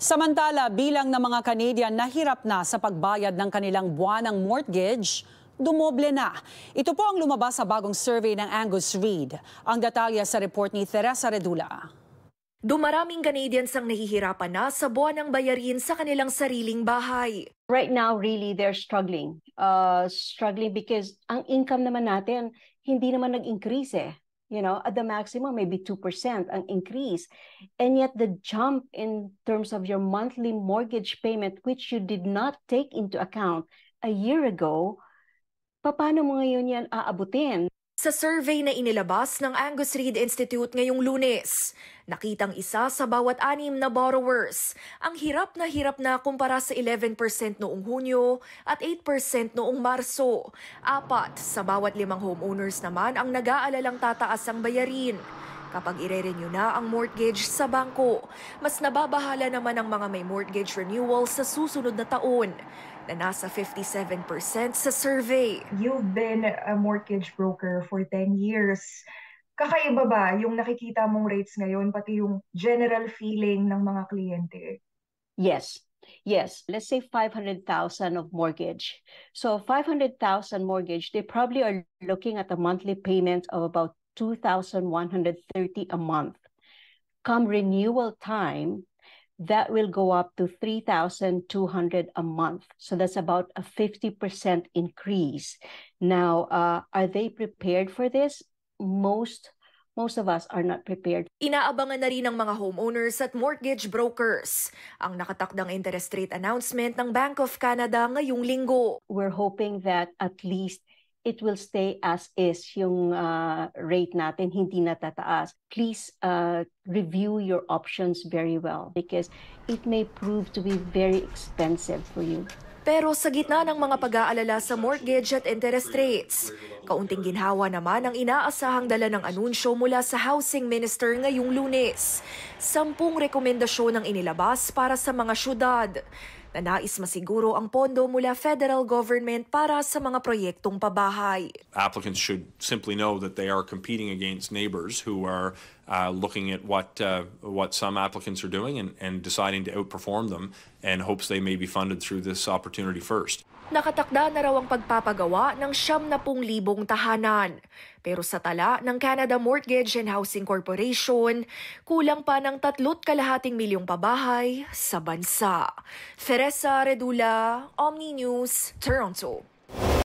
Samantala, bilang ng mga Canadian nahirap na sa pagbayad ng kanilang buwanang mortgage, dumoble na. Ito po ang lumabas sa bagong survey ng Angus Reid. Ang detalya sa report ni Teresa Redula. Dumaraming Canadians ang nahihirapan na sa buwan ng bayarin sa kanilang sariling bahay. Right now, really, they're struggling. Uh, struggling because ang income naman natin, hindi naman nag-increase eh you know, at the maximum, maybe 2% an increase. And yet the jump in terms of your monthly mortgage payment, which you did not take into account a year ago, paano mo ngayon yan aabutin? Sa survey na inilabas ng Angus Reid Institute ngayong lunes, nakitang isa sa bawat anim na borrowers ang hirap na hirap na kumpara sa 11% noong Hunyo at 8% noong Marso. Apat sa bawat limang homeowners naman ang nag-aalalang tataas ang bayarin. Kapag ire-renew na ang mortgage sa bangko, mas nababahala naman ang mga may mortgage renewal sa susunod na taon na nasa 57% sa survey. You've been a mortgage broker for 10 years. Kakaiba ba yung nakikita mong rates ngayon, pati yung general feeling ng mga kliyente? Yes, Yes, let's say 500,000 of mortgage. So 500,000 mortgage, they probably are looking at a monthly payment of about 2,130 a month. Come renewal time, that will go up to 3,200 a month. So that's about a 50% increase. Now, uh, are they prepared for this? Most most of us are not prepared. Inaabangan na rin ng mga homeowners at mortgage brokers ang nakatakdang interest rate announcement ng Bank of Canada ngayong linggo. We're hoping that at least it will stay as is yung uh, rate natin, hindi natataas. Please uh, review your options very well because it may prove to be very expensive for you. Pero sa gitna ng mga pag-aalala sa mortgage at interest rates, kaunting ginhawa naman ang inaasahang dala ng anunsyo mula sa Housing Minister ngayong lunes. Sampung rekomendasyon ang inilabas para sa mga syudad na nais masiguro ang pondo mula federal government para sa mga proyektong pabahay. Applicants should simply know that they are competing against neighbors who are uh, looking at what uh, what some applicants are doing and, and deciding to outperform them and hopes they may be funded through this opportunity first. Nakatakda na raw ang pagpapagawa ng 70,000 tahanan. Pero sa tala ng Canada Mortgage and Housing Corporation, kulang pa ng tatlot kalahating milyong pabahay sa bansa. Teresa Redula, Omni News, Toronto.